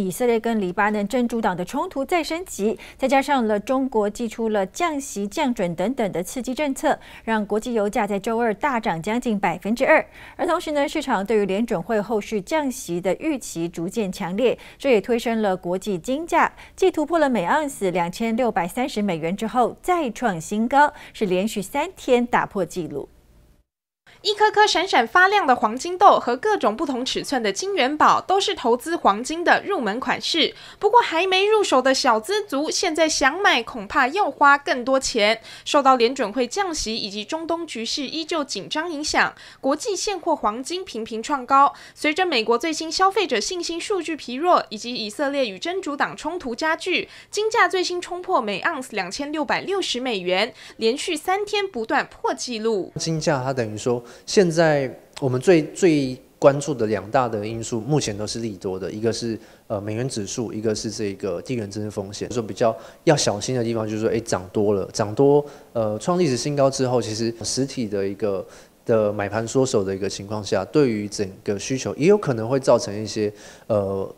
以色列跟黎巴嫩真主党的冲突再升级，再加上了中国寄出了降息、降准等等的刺激政策，让国际油价在周二大涨将近百分之二。而同时呢，市场对于联准会后续降息的预期逐渐强烈，这也推升了国际金价，继突破了每盎司两千六百三十美元之后，再创新高，是连续三天打破纪录。一颗颗闪闪发亮的黄金豆和各种不同尺寸的金元宝，都是投资黄金的入门款式。不过还没入手的小资族，现在想买恐怕要花更多钱。受到联准会降息以及中东局势依旧紧张影响，国际现货黄金频频创高。随着美国最新消费者信心数据疲弱，以及以色列与真主党冲突加剧，金价最新冲破每盎司两千六百六十美元，连续三天不断破纪录。金价它等于说。现在我们最最关注的两大的因素，目前都是利多的，一个是呃美元指数，一个是这个地缘政治风险。说比较要小心的地方，就是说，哎，涨多了，涨多呃创历史新高之后，其实实体的一个的买盘缩手的一个情况下，对于整个需求，也有可能会造成一些呃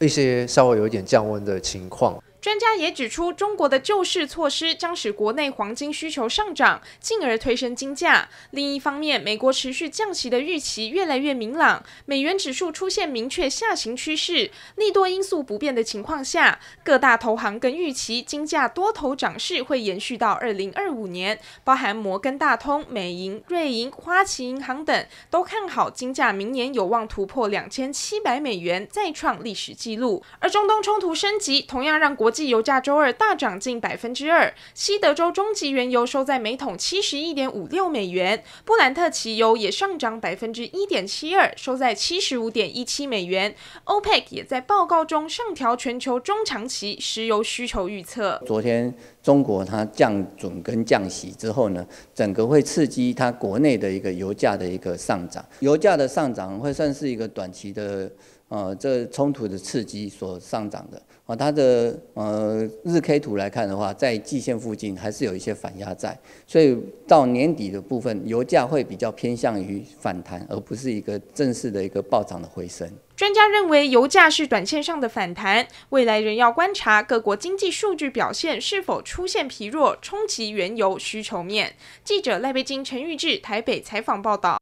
一些稍微有一点降温的情况。专家也指出，中国的救市措施将使国内黄金需求上涨，进而推升金价。另一方面，美国持续降息的预期越来越明朗，美元指数出现明确下行趋势。利多因素不变的情况下，各大投行跟预期金价多头涨势会延续到二零二五年。包含摩根大通、美银、瑞银、花旗银行等都看好金价明年有望突破两千七百美元，再创历史纪录。而中东冲突升级，同样让国际即油价周二大涨近百分之二，西德州中级原油收在每桶七十一点五六美元，布兰特汽油也上涨百分之一点七二，收在七十五点一七美元。欧佩克也在报告中上调全球中长期石油需求预测。昨天中国它降准跟降息之后呢，整个会刺激它国内的一个油价的一个上涨，油价的上涨会算是一个短期的。呃，这冲突的刺激所上涨的，啊，它的呃日 K 图来看的话，在季线附近还是有一些反压在，所以到年底的部分，油价会比较偏向于反弹，而不是一个正式的一个暴涨的回升。专家认为，油价是短线上的反弹，未来仍要观察各国经济数据表现是否出现疲弱，冲击原油需求面。记者赖贝金、陈玉志台北采访报道。